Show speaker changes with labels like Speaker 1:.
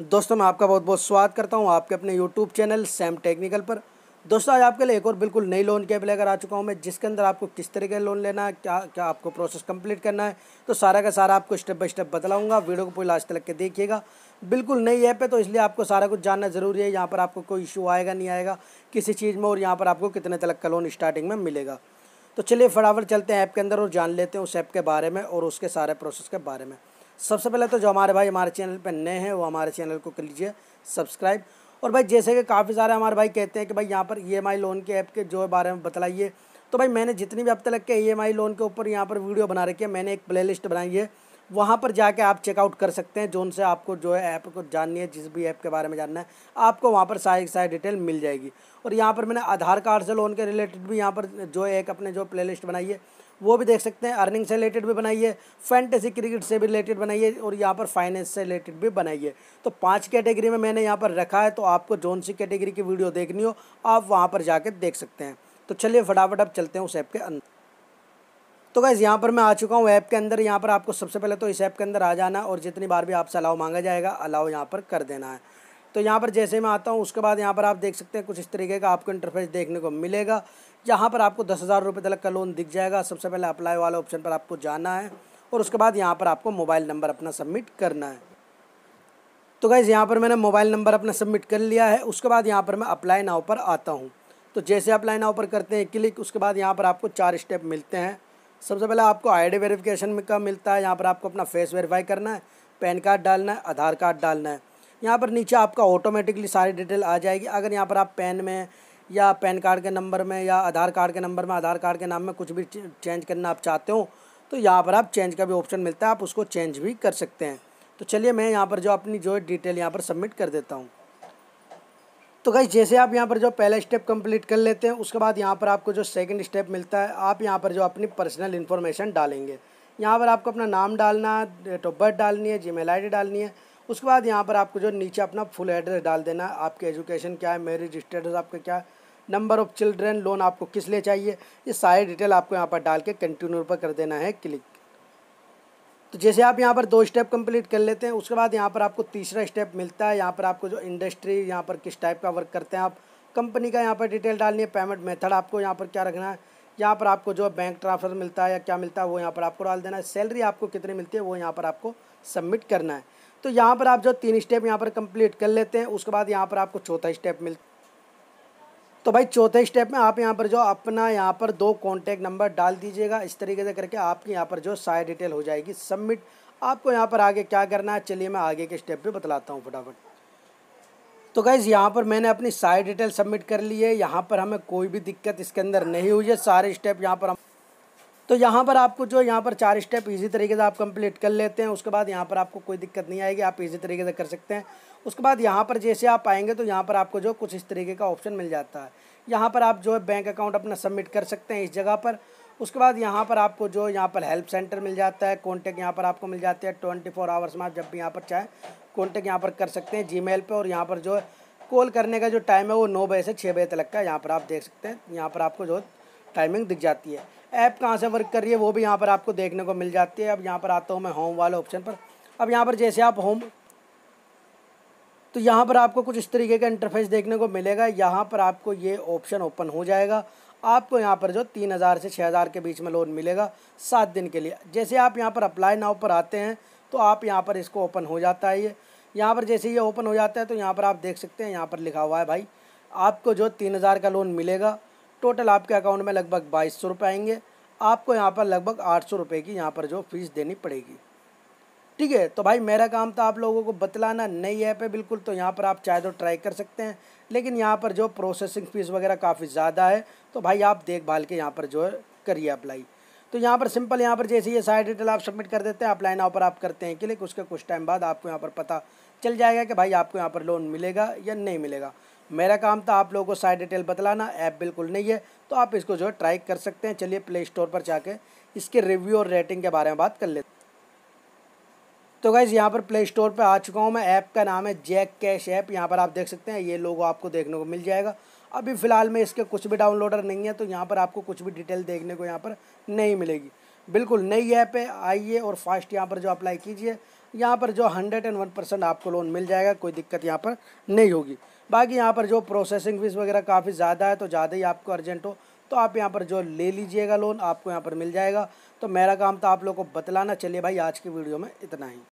Speaker 1: दोस्तों मैं आपका बहुत बहुत स्वागत करता हूँ आपके अपने यूट्यूब चैनल सैम टेक्निकल पर दोस्तों आज आपके लिए एक और बिल्कुल नई लोन के लेकर आ चुका हूँ मैं जिसके अंदर आपको किस तरह का लोन लेना है क्या क्या आपको प्रोसेस कंप्लीट करना है तो सारा का सारा आपको स्टेप बाय स्टेप बतलाऊँगा वीडियो को पूरी लास्ट तक के देखिएगा बिल्कुल नई ऐप है तो इसलिए आपको सारा कुछ जानना ज़रूरी है यहाँ पर आपको कोई इशू आएगा नहीं आएगा किसी चीज़ में और यहाँ पर आपको कितने तलक का लोन स्टार्टिंग में मिलेगा तो चलिए फटाफट चलते हैं ऐप के अंदर और जान लेते हैं उस ऐप के बारे में और उसके सारे प्रोसेस के बारे में सबसे पहले तो जो हमारे भाई हमारे चैनल पर नए हैं वो हमारे चैनल को कर लीजिए सब्सक्राइब और भाई जैसे कि काफ़ी सारे हमारे भाई कहते हैं कि भाई यहाँ पर ई e लोन के ऐप के जो बारे में बतलाइए तो भाई मैंने जितनी भी अब तक के ई e लोन के ऊपर यहाँ पर वीडियो बना रखी है मैंने एक प्ले बनाई है वहाँ पर जाके आप चेकआउट कर सकते हैं जोन से आपको जो है ऐप को जाननी है जिस भी ऐप के बारे में जानना है आपको वहाँ पर सारी सारी डिटेल मिल जाएगी और यहाँ पर मैंने आधार कार्ड से लोन के रिलेटेड भी यहाँ पर जो है एक अपने जो प्लेलिस्ट बनाई है वो भी देख सकते हैं अर्निंग से रिलेटेड भी बनाइए फैंटेसी क्रिकेट से भी रिलेटेड बनाइए और यहाँ पर फाइनेंस से रिलेटेड भी बनाइए तो पांच कैटेगरी में मैंने यहाँ पर रखा है तो आपको जौन सी कैटेगरी की वीडियो देखनी हो आप वहाँ पर जाके देख सकते हैं तो चलिए फटाफट अब चलते हैं उस ऐप के अंदर तो गैस यहाँ पर मैं आ चुका हूँ ऐप के अंदर यहाँ पर आपको सबसे पहले तो इस ऐप के अंदर आ जाना और जितनी बार भी आपसे अलाव मांगा जाएगा अलाव यहाँ पर कर देना है तो यहाँ पर जैसे मैं आता हूँ उसके बाद यहाँ पर आप देख सकते हैं कुछ इस तरीके का आपको इंटरफेस देखने को मिलेगा यहाँ पर आपको दस हज़ार रुपये तक का लोन दिख जाएगा सबसे पहले अप्लाई वाले ऑप्शन पर आपको जाना है और उसके बाद यहाँ पर आपको मोबाइल नंबर अपना सबमिट करना है तो गाइज़ यहाँ पर मैंने मोबाइल नंबर अपना सबमिट कर लिया है उसके बाद यहाँ पर मैं अप्लाई नाव पर आता हूँ तो जैसे अप्लाई नाव पर करते हैं क्लिक उसके बाद यहाँ पर आपको चार स्टेप मिलते हैं सबसे पहले आपको आईडी वेरिफिकेशन का मिलता है यहाँ पर आपको अपना फेस वेरीफाई करना है पैन कार्ड डालना है आधार कार्ड डालना है यहाँ पर नीचे आपका ऑटोमेटिकली सारी डिटेल आ जाएगी अगर यहाँ पर आप पेन में या पैन कार्ड के नंबर में या आधार कार्ड के नंबर में आधार कार्ड के नाम में कुछ भी चेंज करना आप चाहते हो तो यहाँ पर आप चेंज का भी ऑप्शन मिलता है आप उसको चेंज भी कर सकते हैं तो चलिए मैं यहाँ पर जो अपनी जो डिटेल यहाँ पर सबमिट कर देता हूँ तो गई जैसे आप यहाँ पर जो पहला स्टेप कंप्लीट कर लेते हैं उसके बाद यहाँ पर आपको जो सेकंड स्टेप मिलता है आप यहाँ पर जो अपनी पर्सनल इन्फॉर्मेशन डालेंगे यहाँ पर आपको अपना नाम डालना डेट ऑफ बर्थ डालनी है जी मेल डालनी है उसके बाद यहाँ पर आपको जो नीचे अपना फुल एड्रेस डाल देना है आपके एजुकेशन क्या है मेरिज स्टेटस आपका क्या है नंबर ऑफ़ चिल्ड्रेन लोन आपको किस लिए चाहिए ये सारी डिटेल आपको यहाँ पर डाल के कंटिन्यू पर कर देना है क्लिक तो जैसे आप यहाँ पर दो स्टेप कंप्लीट कर लेते हैं उसके बाद यहाँ पर आपको तीसरा स्टेप मिलता है यहाँ पर आपको जो इंडस्ट्री यहाँ पर किस टाइप का वर्क करते हैं आप कंपनी का यहाँ पर डिटेल डालनी है पेमेंट मेथड आपको यहाँ पर क्या रखना है यहाँ पर आपको जो बैंक ट्रांसफ़र मिलता है या क्या मिलता है वो यहाँ पर आपको डाल देना है सैलरी आपको कितनी मिलती है वो यहाँ पर आपको सबमिट करना है तो यहाँ पर आप जो तीन स्टेप यहाँ पर कंप्लीट कर लेते हैं उसके बाद यहाँ पर आपको चौथा स्टेप मिल तो भाई चौथे स्टेप में आप यहाँ पर जो अपना यहाँ पर दो कॉन्टैक्ट नंबर डाल दीजिएगा इस तरीके से करके आपकी यहाँ पर जो सारी डिटेल हो जाएगी सबमिट आपको यहाँ पर आगे क्या करना है चलिए मैं आगे के स्टेप भी बतलाता हूँ फटाफट तो गाइज़ यहाँ पर मैंने अपनी सारी डिटेल सबमिट कर ली है यहाँ पर हमें कोई भी दिक्कत इसके अंदर नहीं हुई है सारे स्टेप यहाँ पर हम तो यहाँ पर आपको जो यहाँ पर चार स्टेप इजी तरीके से आप कंप्लीट कर लेते हैं उसके बाद यहाँ पर आपको कोई दिक्कत नहीं आएगी आप इजी तरीके से कर सकते हैं उसके बाद यहाँ पर जैसे आप आएंगे तो यहाँ पर आपको जो कुछ इस तरीके का ऑप्शन मिल जाता है यहाँ पर आप जो है बैंक अकाउंट अपना सबमिट कर सकते हैं इस जगह पर उसके बाद यहाँ पर आपको जो यहाँ पर हेल्प सेंटर मिल जाता है कॉन्टैक्ट यहाँ पर आपको मिल जाते हैं ट्वेंटी फोर आवर्स में आप जब भी यहाँ पर चाहें कॉन्टैक्ट यहाँ पर कर सकते हैं जी मेल और यहाँ पर जो कॉल करने का जो टाइम है वो नौ बजे से छः बजे तक का यहाँ पर आप देख सकते हैं यहाँ पर आपको जो टाइमिंग दिख जाती है ऐप कहाँ से वर्क कर रही है वो भी यहाँ पर आपको देखने को मिल जाती है अब यहाँ पर आता हूँ मैं होम वाले ऑप्शन पर अब यहाँ पर जैसे आप होम तो यहाँ पर आपको कुछ इस तरीके का इंटरफेस देखने को मिलेगा यहाँ पर आपको ये ऑप्शन ओपन हो जाएगा आपको यहाँ पर जो तीन हज़ार से छः हज़ार के बीच में लोन मिलेगा सात दिन के लिए जैसे आप यहाँ पर अप्लाई नाव पर आते हैं तो आप यहाँ पर इसको ओपन हो जाता है ये यहाँ पर जैसे ये ओपन हो जाता है तो यहाँ पर आप देख सकते हैं यहाँ पर लिखा हुआ है भाई आपको जो तीन हज़ार का लोन मिलेगा टोटल आपके अकाउंट में लगभग बाईस सौ रुपये आएंगे आपको यहाँ पर लगभग आठ सौ रुपये की यहाँ पर जो फीस देनी पड़ेगी ठीक है तो भाई मेरा काम तो आप लोगों को बतलाना नई ऐप है बिल्कुल तो यहाँ पर आप चाहे तो ट्राई कर सकते हैं लेकिन यहाँ पर जो प्रोसेसिंग फ़ीस वगैरह काफ़ी ज़्यादा है तो भाई आप देखभाल के यहाँ पर जो है करिए अप्लाई तो यहाँ पर सिंपल यहाँ पर जैसे ये साइड डिटेल आप सबमिट कर देते हैं अप्लाई नाव पर आप करते हैं क्लिक उसके कुछ टाइम बाद आपको यहाँ पर पता चल जाएगा कि भाई आपको यहाँ पर लोन मिलेगा या नहीं मिलेगा मेरा काम था आप लोगों को साइड डिटेल बतलाना ऐप बिल्कुल नहीं है तो आप इसको जो है ट्राई कर सकते हैं चलिए प्ले स्टोर पर जाके इसके रिव्यू और रेटिंग के बारे में बात कर लेते तो गाइज़ यहाँ पर प्ले स्टोर पर आ चुका हूँ मैं ऐप का नाम है जैक कैश ऐप यहाँ पर आप देख सकते हैं ये लोगो आपको देखने को मिल जाएगा अभी फ़िलहाल में इसके कुछ भी डाउनलोडर नहीं है तो यहाँ पर आपको कुछ भी डिटेल देखने को यहाँ पर नहीं मिलेगी बिल्कुल नई ऐप है आइए और फास्ट यहाँ पर जो अप्लाई कीजिए यहाँ पर जो हंड्रेड एंड वन परसेंट आपको लोन मिल जाएगा कोई दिक्कत यहाँ पर नहीं होगी बाकी यहाँ पर जो प्रोसेसिंग फ़ीस वगैरह काफ़ी ज़्यादा है तो ज़्यादा ही आपको अर्जेंट हो तो आप यहाँ पर जो ले लीजिएगा लोन आपको यहाँ पर मिल जाएगा तो मेरा काम तो आप लोग को बतलाना चलिए भाई आज की वीडियो में इतना ही